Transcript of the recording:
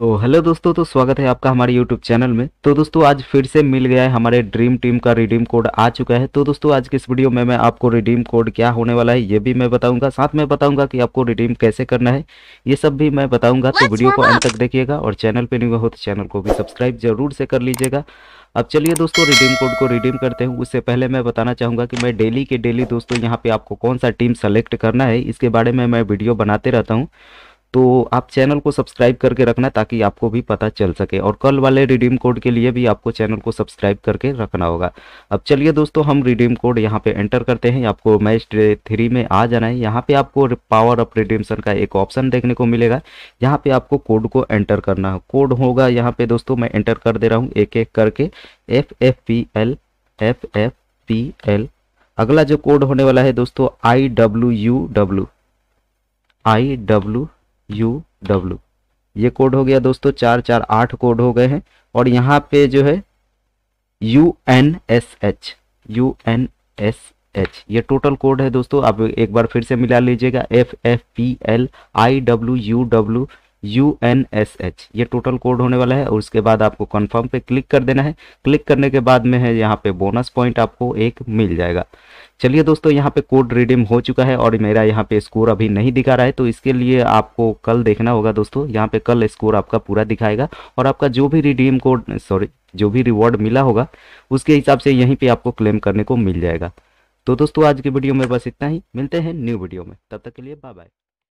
तो हेलो दोस्तों तो स्वागत है आपका हमारे यूट्यूब चैनल में तो दोस्तों आज फिर से मिल गया है हमारे ड्रीम टीम का रिडीम कोड आ चुका है तो दोस्तों आज के इस वीडियो में मैं आपको रिडीम कोड क्या होने वाला है ये भी मैं बताऊंगा साथ में बताऊंगा कि आपको रिडीम कैसे करना है ये सब भी मैं बताऊंगा तो वीडियो को अंत तक देखिएगा और चैनल पर नहीं हो तो चैनल को भी सब्सक्राइब जरूर से कर लीजिएगा अब चलिए दोस्तों रिडीम कोड को रिडीम करते हैं उससे पहले मैं बताना चाहूँगा कि मैं डेली के डेली दोस्तों यहाँ पे आपको कौन सा टीम सेलेक्ट करना है इसके बारे में मैं वीडियो बनाते रहता हूँ तो आप चैनल को सब्सक्राइब करके रखना ताकि आपको भी पता चल सके और कल वाले रिडीम कोड के लिए भी आपको चैनल को सब्सक्राइब करके रखना होगा अब चलिए दोस्तों हम रिडीम कोड यहाँ पे एंटर करते हैं आपको मैच थ्री में आ जाना है यहाँ पे आपको पावर ऑफ रिडीमसन का एक ऑप्शन देखने को मिलेगा यहाँ पे आपको कोड को एंटर करना है कोड होगा यहाँ पे दोस्तों मैं एंटर कर दे रहा हूँ एक एक करके F F P L F F P L अगला जो कोड होने वाला है दोस्तों I W U W I W U W ये कोड हो गया दोस्तों चार चार आठ कोड हो गए हैं और यहाँ पे जो है U N S H U N S H ये टोटल कोड है दोस्तों आप एक बार फिर से मिला लीजिएगा F F P L I W U W U N S H ये टोटल कोड होने वाला है और उसके बाद आपको कन्फर्म पे क्लिक कर देना है क्लिक करने के बाद में है यहाँ पे बोनस पॉइंट आपको एक मिल जाएगा चलिए दोस्तों यहाँ पे कोड रिडीम हो चुका है और मेरा यहाँ पे स्कोर अभी नहीं दिखा रहा है तो इसके लिए आपको कल देखना होगा दोस्तों यहाँ पे कल स्कोर आपका पूरा दिखाएगा और आपका जो भी रिडीम कोड सॉरी जो भी रिवॉर्ड मिला होगा उसके हिसाब से यहीं पे आपको क्लेम करने को मिल जाएगा तो दोस्तों आज की वीडियो में बस इतना ही मिलते हैं न्यू वीडियो में तब तक के लिए बाय बाय